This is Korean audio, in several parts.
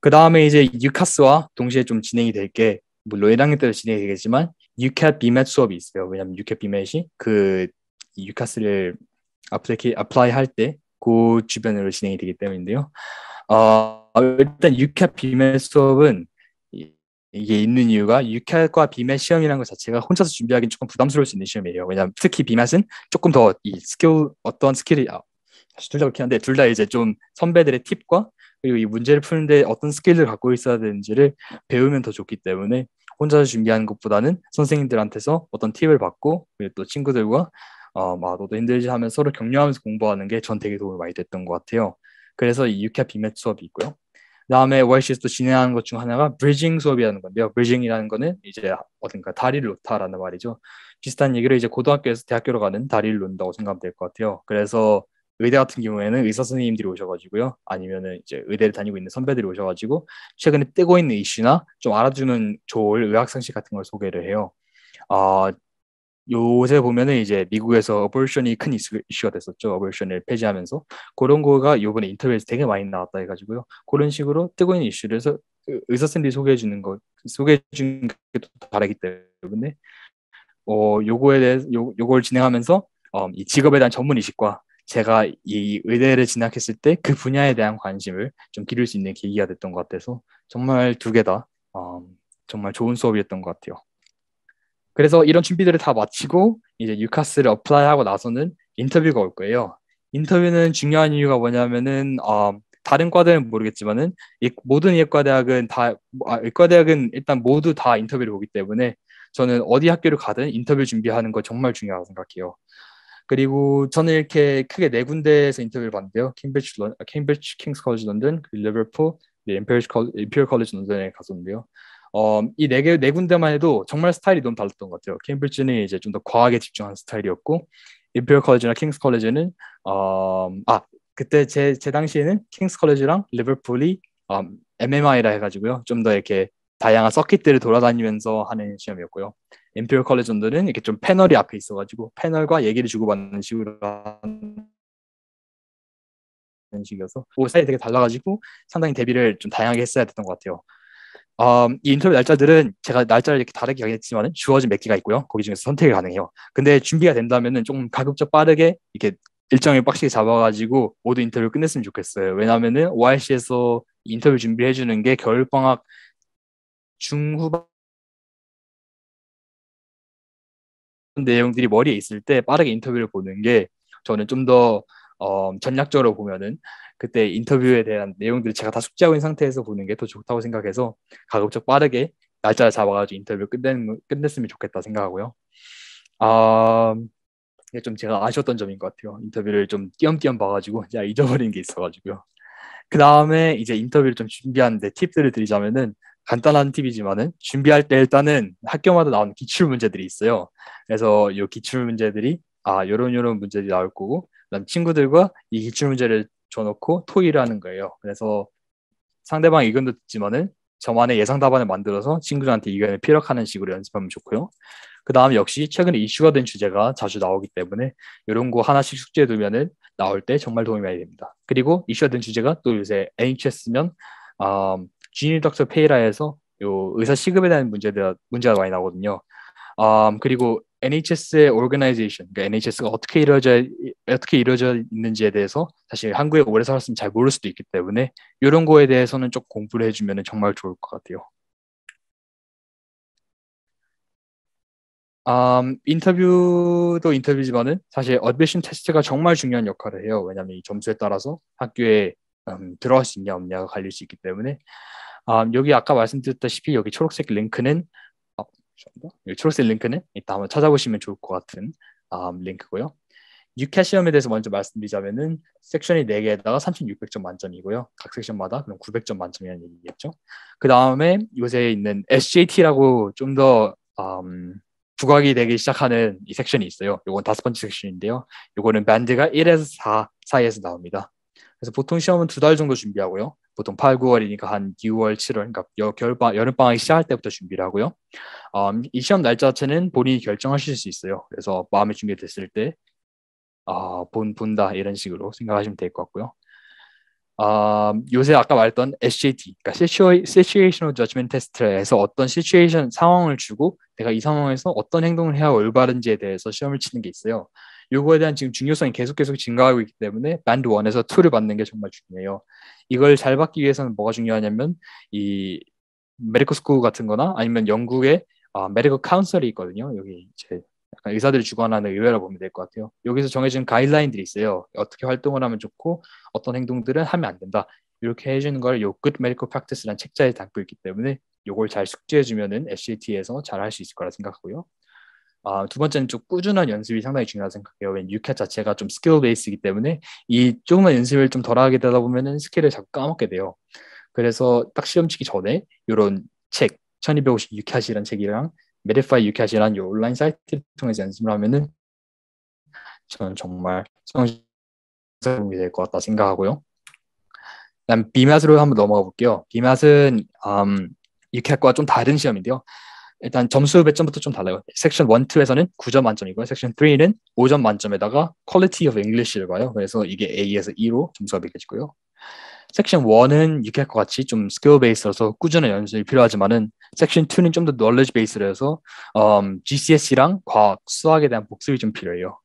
그 다음에 이제 유카스와 동시에 좀 진행이 될 게 물론 1학년 때도 진행이 되겠지만 유캣 비맷 수업이 있어요. 왜냐하면 유캣 비맷이 그 유카스를 아플리케 아플라이 할때 그 주변으로 진행이 되기 때문인데요. 어, 일단 유캣 비맷 수업은 이게 있는 이유가 유캐과 비맷 시험이라는 것 자체가 혼자서 준비하기는 조금 부담스러울 수 있는 시험이에요. 왜냐하면 특히 비맷은 조금 더 이 스킬 어떤 스킬이 아, 둘다 그렇긴 한데 둘 다 이제 좀 선배들의 팁과 그리고 이 문제를 푸는데 어떤 스킬을 갖고 있어야 되는지를 배우면 더 좋기 때문에 혼자 서 준비하는 것보다는 선생님들한테서 어떤 팁을 받고 그리고 또 친구들과 어막 너도 힘들지 하면 서로 서 격려하면서 공부하는 게 전 되게 도움이 많이 됐던 것 같아요. 그래서 이 유캐 비맷 수업이 있고요. 그다음에 YCS도 진행하는 것 중 하나가 브리징 수업이라는 건데요. 브리징이라는 거는 이제 어딘가 다리를 놓다라는 말이죠. 비슷한 얘기를 이제 고등학교에서 대학교로 가는 다리를 놓는다고 생각하면 될 것 같아요. 그래서 의대 같은 경우에는 의사 선생님들이 오셔가지고요. 아니면은 이제 의대를 다니고 있는 선배들이 오셔가지고 최근에 뜨고 있는 이슈나 좀알아주는 좋을 의학 상식 같은 걸 소개를 해요. 아 요새 보면은 이제 미국에서 어볼션이 큰 이슈, 가 됐었죠. 어볼션을 폐지하면서 그런 거가 요번에 인터뷰에서 되게 많이 나왔다 해가지고요. 그런 식으로 뜨고 있는 이슈를 해서 의사 선생님이 소개해 주는 거 소개해 주는 게또 다르기 때문에 어 요거에 대해 요 요걸 진행하면서 어, 이 직업에 대한 전문 의식과 제가 이 의대를 진학했을 때 그 분야에 대한 관심을 좀 기를 수 있는 계기가 됐던 것 같아서 정말 두 개다 어, 정말 좋은 수업이었던 것 같아요. 그래서 이런 준비들을 다 마치고 이제 유카스를 어플라이하고 나서는 인터뷰가 올 거예요. 인터뷰는 중요한 이유가 뭐냐면은 어, 다른 과들은 모르겠지만은 이 모든 의과 대학은 다 아, 의과 대학은 일단 모두 다 인터뷰를 보기 때문에 저는 어디 학교를 가든 인터뷰 준비하는 거 정말 중요하다고 생각해요. 그리고 저는 이렇게 크게 네 군데에서 인터뷰를 봤는데요. 케브리지 케임브리지 킹스 컬리지 런던, 리버풀, 임페리얼 컬리지 런던에 갔었는데요. 어, 이네 개, 네 군데만 해도 정말 스타일이 너무 달랐던 것 같아요. 케브리지는 이제 좀 더 과학에 집중한 스타일이었고, 임페리얼 컬리지나 킹스 컬리지는, 어, 아, 그때 제, 제 당시에는 킹스 컬리지랑 리버풀이 어, MMI라 해가지고요. 좀 더 이렇게 다양한 서킷들을 돌아다니면서 하는 시험이었고요. 엠피얼 컬레전들은 이렇게 좀 패널이 앞에 있어가지고 패널과 얘기를 주고받는 식으로 하는 식이어서 오사이 그 되게 달라가지고 상당히 대비를 좀 다양하게 했어야 됐던 것 같아요. 음, 이 인터뷰 날짜들은 제가 날짜를 이렇게 다르게 정했지만 주어진 몇 개가 있고요. 거기 중에서 선택이 가능해요. 근데 준비가 된다면은 조 가급적 빠르게 이렇게 일정을 빡시게 잡아가지고 모두 인터뷰를 끝냈으면 좋겠어요. 왜냐하면은 o i c 에서 인터뷰 준비해주는 게 겨울방학 중후반 내용들이 머리에 있을 때 빠르게 인터뷰를 보는 게 저는 좀 더 어, 전략적으로 보면은 그때 인터뷰에 대한 내용들을 제가 다 숙지하고 있는 상태에서 보는 게 더 좋다고 생각해서 가급적 빠르게 날짜를 잡아가지고 인터뷰 끝내는, 끝냈으면 좋겠다 생각하고요. 아, 이게 좀 제가 아쉬웠던 점인 것 같아요. 인터뷰를 좀 띄엄띄엄 봐가지고 제가 잊어버린 게 있어가지고요. 그 다음에 이제 인터뷰를 좀 준비하는데 팁들을 드리자면은 간단한 팁이지만은 준비할 때 일단은 학교마다 나오는 기출 문제들이 있어요. 그래서 이 기출 문제들이 아 요런 요런 문제들이 나올 거고 그다음 친구들과 이 기출 문제를 줘놓고 토의를 하는 거예요. 그래서 상대방 의견도 듣지만은 저만의 예상 답안을 만들어서 친구들한테 의견을 피력하는 식으로 연습하면 좋고요. 그 다음 역시 최근에 이슈가 된 주제가 자주 나오기 때문에 이런 거 하나씩 숙제 두면은 나올 때 정말 도움이 많이 됩니다. 그리고 이슈가 된 주제가 또 요새 NHS면 음, 아, 주니 닥터 페이라에서 요 의사 시급에 대한 문제가 문제가 많이 나거든요. Um, 음, 그리고 NHS의 organization, 그러니까 NHS가 어떻게 이루어져 어떻게 이루어져 있는지에 대해서 사실 한국에 오래 살았으면 잘 모를 수도 있기 때문에 이런 거에 대해서는 좀 공부를 해주면 정말 좋을 것 같아요. u 음, 인터뷰도 인터뷰지만은 사실 어드미션 테스트가 정말 중요한 역할을 해요. 왜냐하면 이 점수에 따라서 학교에 음, 들어갈 수 있냐 없냐가 갈릴 수 있기 때문에 아, 여기 아까 말씀드렸다시피 여기 초록색 링크는 아, 여기 초록색 링크는 이따 한번 찾아보시면 좋을 것 같은 아, 링크고요. 유캐 시험에 대해서 먼저 말씀드리자면은 섹션이 4개에다가 3,600점 만점이고요. 각 섹션마다 그럼 900점 만점이라는 얘기겠죠. 그 다음에 요새 있는 SJT라고 좀더 음, 부각이 되기 시작하는 이 섹션이 있어요. 이건 다섯 번째 섹션인데요. 이거는 밴드가 1에서 4 사이에서 나옵니다. 그래서 보통 시험은 두 달 정도 준비하고요. 보통 8, 9월이니까 한 6월, 7월, 그러니까 겨울방, 여름방학 시작할 때부터 준비를 하고요. 음, 이 시험 날짜 자체는 본인이 결정하실 수 있어요. 그래서 마음의 준비가 됐을 때 아, 본, 본다 이런 식으로 생각하시면 될 것 같고요. 아, 요새 아까 말했던 SJT, 그러니까 Situational Judgment Test에서 어떤 시츄에이션 상황을 주고 내가 이 상황에서 어떤 행동을 해야 올바른지에 대해서 시험을 치는 게 있어요. 요거에 대한 지금 중요성이 계속 계속 증가하고 있기 때문에 만드 원에서 투를 받는 게 정말 중요해요. 이걸 잘 받기 위해서는 뭐가 중요하냐면 이 메디컬 스쿨 같은 거나 아니면 영국의 아, 메디컬 카운슬이 있거든요. 여기 이제 약간 의사들이 주관하는 의회라 고 보면 될 것 같아요. 여기서 정해진 가이드라인들이 있어요. 어떻게 활동을 하면 좋고 어떤 행동들은 하면 안 된다. 이렇게 해주는 걸요 Good Medical Practice라는 책자에 담고 있기 때문에 요걸 잘 숙지해주면은 SAT에서 잘 할 수 있을 거라 생각하고요. 아, 두 번째는 좀 꾸준한 연습이 상당히 중요하다 고 생각해요. 왜냐면 육 자체가 좀 스킬 베이스이기 때문에 이 조금만 연습을 좀 덜하게 되다 보면은 스킬을 자꾸 까먹게 돼요. 그래서 딱 시험 치기 전에 이런 책 1250유회시라는 책이랑 메디파이 유회시라는이 온라인 사이트를 통해서 연습을 하면은 저는 정말 성공이될 것 같다 생각하고요. 다음 비맛으로 한번 넘어가 볼게요. 비맛은 음, 육회과 좀 다른 시험인데요. 일단 점수 배점부터 좀 달라요. 섹션 1, 2에서는 9점 만점이고요. 섹션 3는 5점 만점에다가 퀄리티 l i t y of 를 봐요. 그래서 이게 A에서 E로 점수가 매겨지고요. 섹션 1은 유쾌과 같이 좀 스킬 베이스라서 꾸준한 연습이 필요하지만은 섹션 2는 좀 더널리 o 베이스라서 음, GCSE랑 과학, 수학에 대한 복습이 좀 필요해요.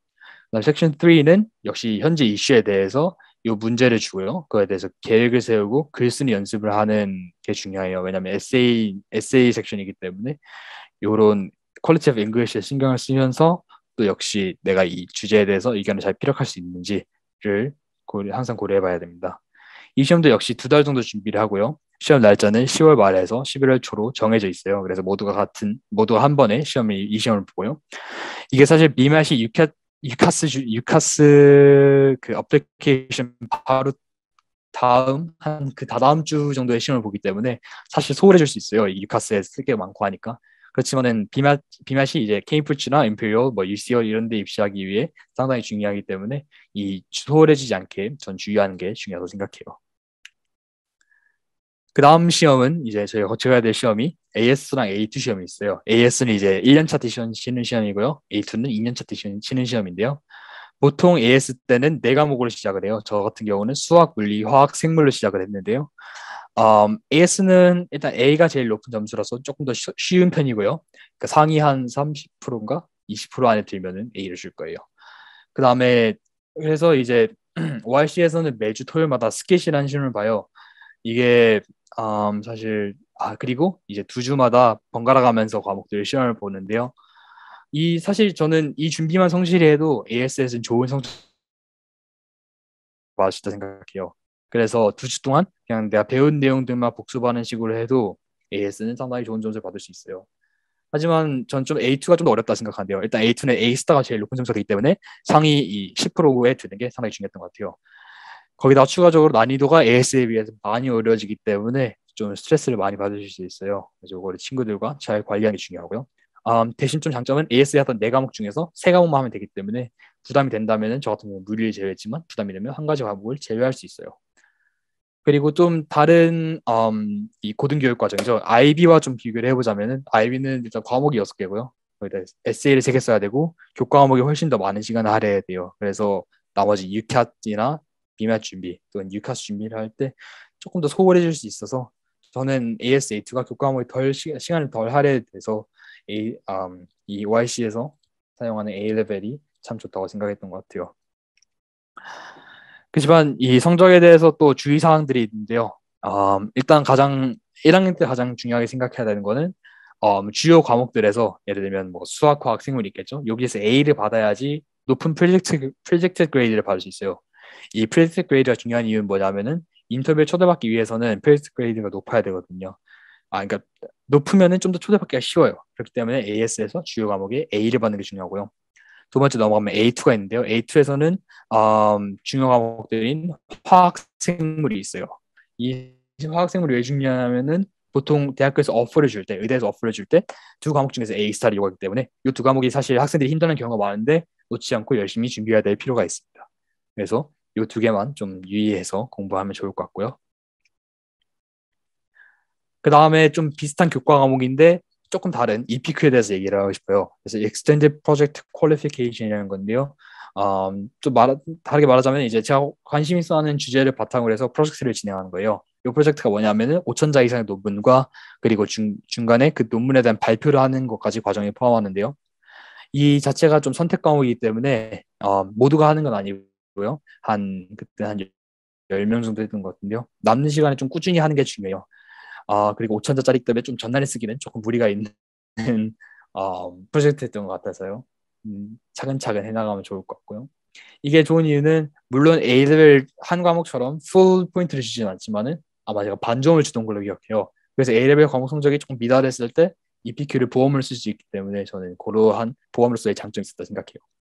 그다음 섹션 3는 역시 현재 이슈에 대해서 요 문제를 주고요. 그거에 대해서 계획을 세우고 글쓰는 연습을 하는 게 중요해요. 왜냐하면 에세이 에세이 섹션이기 때문에 요런 퀄리티 오브 잉글리시에 신경을 쓰면서 또 역시 내가 이 주제에 대해서 의견을 잘 피력할 수 있는지를 고려, 항상 고려해봐야 됩니다. 이 시험도 역시 두 달 정도 준비를 하고요. 시험 날짜는 10월 말에서 11월 초로 정해져 있어요. 그래서 모두가 같은 모두한 번에 시험이 이 시험을 보고요. 이게 사실 미맛이 6회 유카스 유카스 그 어플리케이션 바로 다음 한그 다다음 주정도의 시험을 보기 때문에 사실 소홀해질 수 있어요. 유카스에 쓸 게 많고 하니까. 그렇지만은 비맛 비맛이 이제 케이프츠나 임페리얼 뭐 UCL 이런 데 입시하기 위해 상당히 중요하기 때문에 이 소홀해지지 않게 전 주의하는 게 중요하다고 생각해요. 그 다음 시험은 이제 저희가 거쳐가야 될 시험이 AS랑 A2 시험이 있어요. AS는 이제 1년차 때 시험 치는 시험이고요. A2는 2년차 때 시험 치는 시험인데요. 보통 AS 때는 네 과목으로 시작을 해요. 저 같은 경우는 수학, 물리, 화학, 생물로 시작을 했는데요. Um, 음, AS는 일단 A가 제일 높은 점수라서 조금 더 쉬, 운 편이고요. 그 상위 한 30%인가 20% 안에 들면은 A를 줄 거예요. 그 다음에 그래서 이제 ORC에서는 매주 토요일마다 스케치라는 시험을 봐요. 이게 음, 사실 아 그리고 이제 두 주마다 번갈아 가면서 과목들을 시험을 보는데요. 이 사실 저는 이 준비만 성실히 해도 ASS는 좋은 성적 맞았다 생각해요. 그래서 두 주 동안 그냥 내가 배운 내용들만 복습하는 식으로 해도 AS는 상당히 좋은 점수를 받을 수 있어요. 하지만 전 좀 A2가 좀 어렵다 생각하는데요. 일단 A2는 A 스타가 제일 높은 점수가 되기 때문에 상위 10%에 드는 게 상당히 중요했던 것 같아요. 거기다 추가적으로 난이도가 AS에 비해서 많이 어려워지기 때문에 좀 스트레스를 많이 받으실 수 있어요. 그래서 이거를 친구들과 잘 관리하는 게 중요하고요. 음, 대신 좀 장점은 AS에 하던 네 과목 중에서 세 과목만 하면 되기 때문에 부담이 된다면 저 같은 경우 는무리를 제외했지만 부담이 되면 한 가지 과목을 제외할 수 있어요. 그리고 좀 다른 음, 이 고등교육 과정이죠. IB와 좀 비교를 해보자면은 IB는 일단 과목이 6 개고요. 거기다 에세이를 세 개 써야 되고 교과목이 훨씬 더 많은 시간을 할애해야 돼요. 그래서 나머지 유캣이나 비맛 준비 또는 유카스 준비를 할 때 조금 더 소홀해질 수 있어서 저는 AS-A2가 교과목에 덜 시, 간을덜 할애돼서 A, um, 이 YC에서 사용하는 A 레벨이 참 좋다고 생각했던 것 같아요. 그렇지만 이 성적에 대해서 또 주의 사항들이 있는데요. u um, 일단 가장 1학년 때 가장 중요하게 생각해야 되는 거는 u um, 주요 과목들에서 예를 들면 뭐 수학, 과학, 생물이 있겠죠. 여기에서 A를 받아야지 높은 프로젝트, 프로젝트 그레이드를 받을 수 있어요. 이프 필스틱 그레이드가 중요한 이유는 뭐냐면은 인터뷰에 초대받기 위해서는 프 필스틱 그레이드가 높아야 되거든요. 아, 그러니까 높으면은 좀 더 초대받기가 쉬워요. 그렇기 때문에 AS에서 주요 과목에 A를 받는 게 중요하고요. 두 번째 넘어가면 A2가 있는데요. A2에서는 음, 중요 과목들인 화학 생물이 있어요. 이 화학 생물이 왜 중요하냐면은 보통 대학교에서 어플을 줄 때, 의대에서 어플을 줄 때 두 과목 중에서 A 스타를 요구하기 때문에 이 두 과목이 사실 학생들이 힘드는 들 경우가 많은데 놓지 않고 열심히 준비해야 될 필요가 있습니다. 그래서 이두 개만 좀 유의해서 공부하면 좋을 것 같고요. 그 다음에 좀 비슷한 교과 과목인데 조금 다른 EPQ에 대해서 얘기를 하고 싶어요. 그래서 Extended Project Qualification이라는 건데요. 음, 좀 말, 다르게 말하자면 이제 제가 관심 있어 하는 주제를 바탕으로 해서 프로젝트를 진행하는 거예요. 이 프로젝트가 뭐냐면은 5천자 이상의 논문과 그리고 중, 중간에 그 논문에 대한 발표를 하는 것까지 과정에 포함하는데요. 이 자체가 좀 선택 과목이기 때문에 어, 모두가 하는 건 아니고 고요. 한 그때 한 10명 정도 했던 것 같은데요. 남는 시간에 좀 꾸준히 하는 게 중요해요. 아, 그리고 5천자짜리 때문에 좀 전날에 쓰기는 조금 무리가 있는 어, 프로젝트였던 것 같아서요. 음, 차근차근 해나가면 좋을 것 같고요. 이게 좋은 이유는 물론 A레벨 한 과목처럼 풀 포인트를 주진 않지만은 아마 제가 반점을 주던 걸로 기억해요. 그래서 A레벨 과목 성적이 조금 미달했을 때 EPQ를 보험을 쓸 수 있기 때문에 저는 그러한 보험으로서의 장점이 있었다 생각해요.